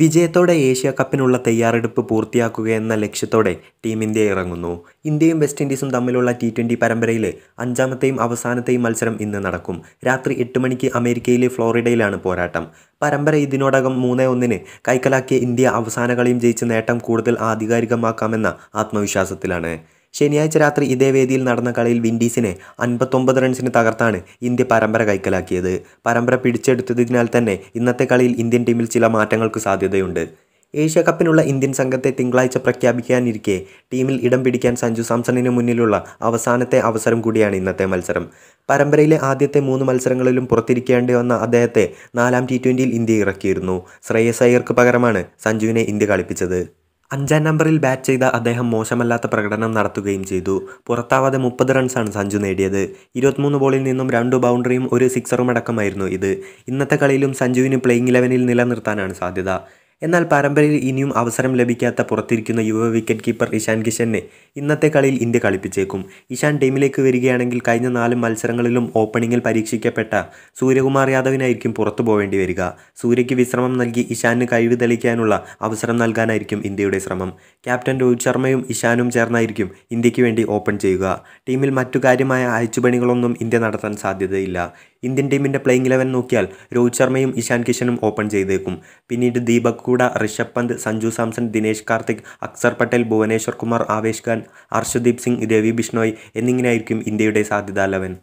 വിജയത്തോടെ ഏഷ്യ കപ്പിനുള്ള തയ്യാറെടുപ്പ് പൂർത്തിയാക്കുകയെന്ന ലക്ഷ്യത്തോടെ ടീം ഇന്ത്യ ഇറങ്ങുന്നു ഇന്ത്യയും വെസ്റ്റ് ഇൻഡീസും തമ്മിലുള്ള ടി ട്വൻ്റി പരമ്പരയിലെ അഞ്ചാമത്തെയും അവസാനത്തെയും മത്സരം ഇന്ന് നടക്കും രാത്രി എട്ട് മണിക്ക് അമേരിക്കയിലെ ഫ്ലോറിഡയിലാണ് പോരാട്ടം പരമ്പര ഇതിനോടകം മൂന്നേ ഒന്നിന് കൈക്കലാക്കിയ ഇന്ത്യ അവസാന കളിയും ജയിച്ച് നേട്ടം കൂടുതൽ ആധികാരികമാക്കാമെന്ന ആത്മവിശ്വാസത്തിലാണ് ശനിയാഴ്ച രാത്രി ഇതേ വേദിയിൽ നടന്ന കളിയിൽ വിൻഡീസിനെ അൻപത്തൊമ്പത് റൺസിന് തകർത്താണ് ഇന്ത്യ പരമ്പര കൈക്കലാക്കിയത് പരമ്പര പിടിച്ചെടുത്തതിനാൽ തന്നെ ഇന്നത്തെ കളിയിൽ ഇന്ത്യൻ ടീമിൽ ചില മാറ്റങ്ങൾക്ക് സാധ്യതയുണ്ട് ഏഷ്യ കപ്പിനുള്ള ഇന്ത്യൻ സംഘത്തെ തിങ്കളാഴ്ച പ്രഖ്യാപിക്കാനിരിക്കെ ടീമിൽ ഇടം പിടിക്കാൻ സഞ്ജു സാംസണിന് മുന്നിലുള്ള അവസാനത്തെ അവസരം കൂടിയാണ് ഇന്നത്തെ മത്സരം പരമ്പരയിലെ ആദ്യത്തെ മൂന്ന് മത്സരങ്ങളിലും പുറത്തിരിക്കേണ്ടി വന്ന അദ്ദേഹത്തെ നാലാം ടി ട്വൻ്റിയിൽ ഇന്ത്യ ഇറക്കിയിരുന്നു ശ്രേയസ് അയ്യർക്ക് പകരമാണ് സഞ്ജുവിനെ ഇന്ത്യ കളിപ്പിച്ചത് അഞ്ചാം നമ്പറിൽ ബാറ്റ് ചെയ്ത അദ്ദേഹം മോശമല്ലാത്ത പ്രകടനം നടത്തുകയും ചെയ്തു പുറത്താവാതെ മുപ്പത് റൺസാണ് സഞ്ജു നേടിയത് ഇരുപത്തിമൂന്ന് ബോളിൽ നിന്നും രണ്ട് ബൗണ്ടറിയും ഒരു സിക്സറും അടക്കമായിരുന്നു ഇത് ഇന്നത്തെ കളിയിലും സഞ്ജുവിന് പ്ലേയിങ് ഇലവനിൽ നിലനിർത്താനാണ് സാധ്യത എന്നാൽ പരമ്പരയിൽ ഇനിയും അവസരം ലഭിക്കാത്ത പുറത്തിരിക്കുന്ന യുവ വിക്കറ്റ് കീപ്പർ ഇഷാൻ കിഷനെ ഇന്നത്തെ കളിയിൽ ഇന്ത്യ കളിപ്പിച്ചേക്കും ഇഷാൻ ടീമിലേക്ക് വരികയാണെങ്കിൽ കഴിഞ്ഞ നാല് മത്സരങ്ങളിലും ഓപ്പണിങ്ങിൽ പരീക്ഷിക്കപ്പെട്ട സൂര്യകുമാർ യാദവിനായിരിക്കും പുറത്തു പോവേണ്ടി വരിക സൂര്യയ്ക്ക് വിശ്രമം നൽകി ഇഷാന് കഴിവ് തെളിക്കാനുള്ള അവസരം നൽകാനായിരിക്കും ഇന്ത്യയുടെ ശ്രമം ക്യാപ്റ്റൻ രോഹിത് ശർമ്മയും ഇഷാനും ചേർന്നായിരിക്കും ഇന്ത്യക്ക് വേണ്ടി ഓപ്പൺ ചെയ്യുക ടീമിൽ മറ്റു കാര്യമായ അയച്ചുപണികളൊന്നും ഇന്ത്യ നടത്താൻ സാധ്യതയില്ല ഇന്ത്യൻ ടീമിൻ്റെ പ്ലേയിങ് ഇലവൻ നോക്കിയാൽ രോഹിത് ശർമ്മയും ഇഷാൻ കിഷനും ഓപ്പൺ ചെയ്തേക്കും പിന്നീട് ദീപക് കൂട ഋഷഭ് പന്ത് സഞ്ജു സാംസൺ ദിനേശ് കാർത്തിക് അക്സർ പട്ടേൽ ഭുവനേശ്വർ കുമാർ ആവേശ് ഖാൻ അർഷദീപ് സിംഗ് രവി ബിഷ്ണോയ് എന്നിങ്ങനെയായിരിക്കും ഇന്ത്യയുടെ സാധ്യതാ ലവൻ